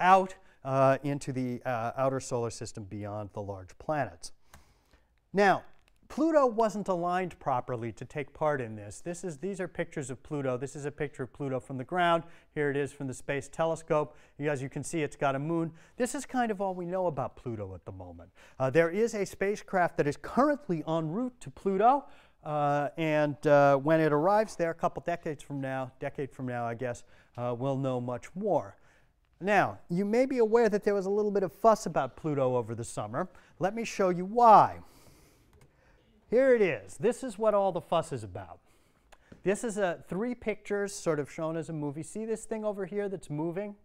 out uh, into the uh, outer solar system beyond the large planets. Now, Pluto wasn't aligned properly to take part in this. this is, these are pictures of Pluto. This is a picture of Pluto from the ground. Here it is from the space telescope. As you can see, it's got a moon. This is kind of all we know about Pluto at the moment. Uh, there is a spacecraft that is currently en route to Pluto. Uh, and uh, when it arrives there a couple decades from now, decade from now, I guess, uh, we'll know much more. Now, you may be aware that there was a little bit of fuss about Pluto over the summer. Let me show you why. Here it is. This is what all the fuss is about. This is a three pictures sort of shown as a movie. See this thing over here that's moving?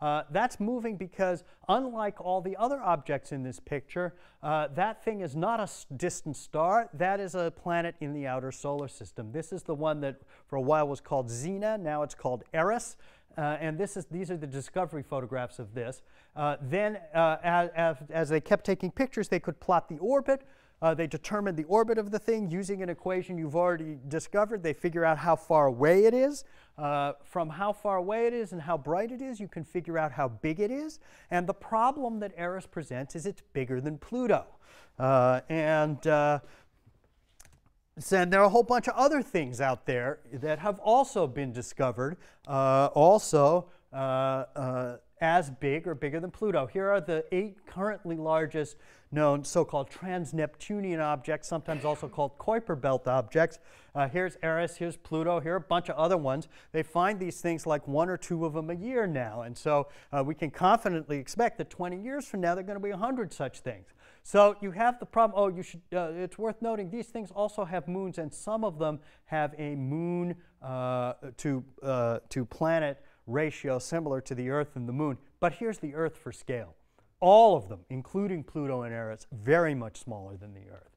Uh, that's moving because, unlike all the other objects in this picture, uh, that thing is not a distant star. That is a planet in the outer solar system. This is the one that for a while was called Xena, now it's called Eris. Uh, and this is, these are the discovery photographs of this. Uh, then, uh, as, as, they kept taking pictures, they could plot the orbit. Uh, they determined the orbit of the thing using an equation you've already discovered. They figure out how far away it is. Uh, from how far away it is and how bright it is, you can figure out how big it is. And the problem that Eris presents is it's bigger than Pluto. Uh, and and there are a whole bunch of other things out there that have also been discovered, uh, also uh, uh, as big or bigger than Pluto. Here are the eight currently largest known so-called trans-Neptunian objects, sometimes also called Kuiper Belt objects. Uh, here's Eris, here's Pluto, here are a bunch of other ones. They find these things like one or two of them a year now, and so uh, we can confidently expect that 20 years from now there are going to be 100 such things. So you have the problem. Oh, you should. Uh, it's worth noting these things also have moons, and some of them have a moon uh, to uh, to planet ratio similar to the Earth and the Moon. But here's the Earth for scale. All of them, including Pluto and Eris, very much smaller than the Earth.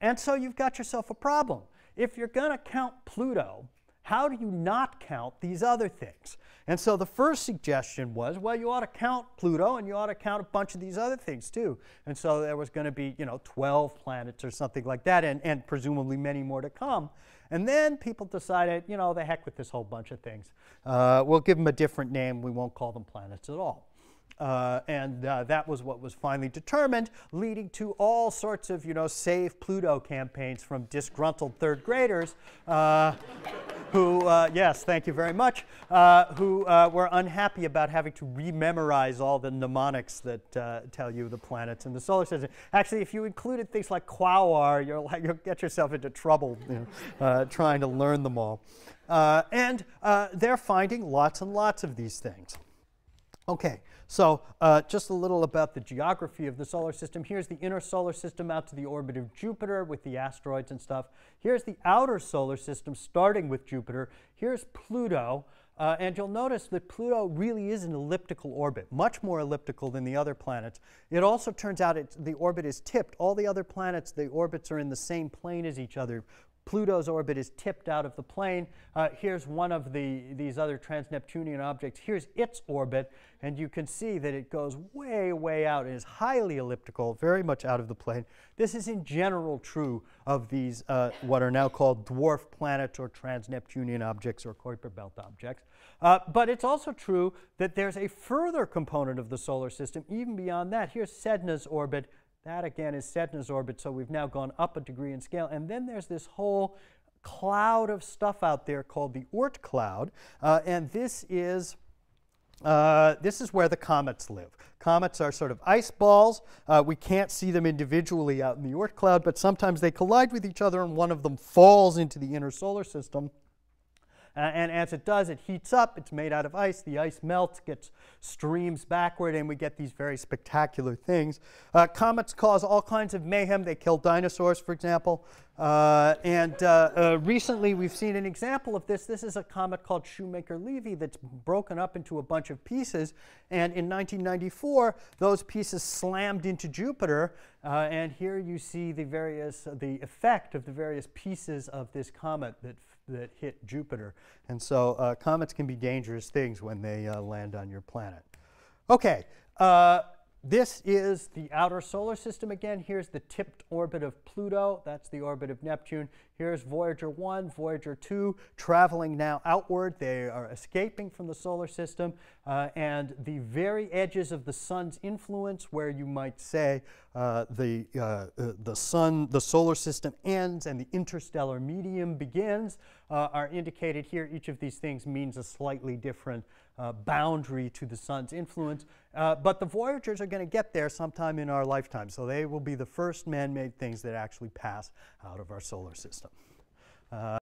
And so you've got yourself a problem. If you're going to count Pluto how do you not count these other things? And so the first suggestion was, well, you ought to count Pluto and you ought to count a bunch of these other things too. And so there was going to be, you know, 12 planets or something like that, and, and presumably many more to come. And then people decided, you know, the heck with this whole bunch of things. Uh, we'll give them a different name. We won't call them planets at all. Uh, and uh, that was what was finally determined, leading to all sorts of, you know, save Pluto campaigns from disgruntled third graders. Uh, who, uh, yes, thank you very much, uh, who uh, were unhappy about having to rememorize all the mnemonics that uh, tell you the planets and the solar system. Actually, if you included things like quaoar, you'll, you'll get yourself into trouble you know, uh, trying to learn them all. Uh, and they're finding lots and lots of these things. Okay, so uh, just a little about the geography of the solar system. Here's the inner solar system out to the orbit of Jupiter with the asteroids and stuff. Here's the outer solar system starting with Jupiter. Here's Pluto. Uh, and you'll notice that Pluto really is an elliptical orbit, much more elliptical than the other planets. It also turns out the orbit is tipped. All the other planets, the orbits are in the same plane as each other Pluto's orbit is tipped out of the plane. Uh, here's one of the, these other transneptunian objects. Here's its orbit, and you can see that it goes way, way out and is highly elliptical, very much out of the plane. This is in general true of these uh, what are now called dwarf planets or transneptunian objects or Kuiper belt objects. Uh, but it's also true that there's a further component of the solar system even beyond that. Here's Sedna's orbit that again is Sedna's orbit, so we've now gone up a degree in scale. And then there's this whole cloud of stuff out there called the Oort cloud, uh, and this is. Uh, this is where the comets live. Comets are sort of ice balls. Uh, we can't see them individually out in the Oort cloud, but sometimes they collide with each other and one of them falls into the inner solar system. Uh, and as it does, it heats up. It's made out of ice. The ice melts, gets streams backward, and we get these very spectacular things. Uh, comets cause all kinds of mayhem. They kill dinosaurs, for example. Uh, and uh, uh, recently, we've seen an example of this. This is a comet called Shoemaker-Levy that's broken up into a bunch of pieces. And in 1994, those pieces slammed into Jupiter. Uh, and here you see the various the effect of the various pieces of this comet that that hit Jupiter. And so uh, comets can be dangerous things when they uh, land on your planet. Okay, uh, this is the outer solar system again. Here's the tipped orbit of Pluto. That's the orbit of Neptune. Here's Voyager 1, Voyager 2 traveling now outward. They are escaping from the solar system uh, and the very edges of the sun's influence, where you might say uh, the, uh, uh the sun, the solar system ends and the interstellar medium begins, uh, are indicated here. Each of these things means a slightly different uh, boundary to the sun's influence. but the Voyagers are going to get there sometime in our lifetime, so they will be the first man made things that actually pass out of our solar system. Uh,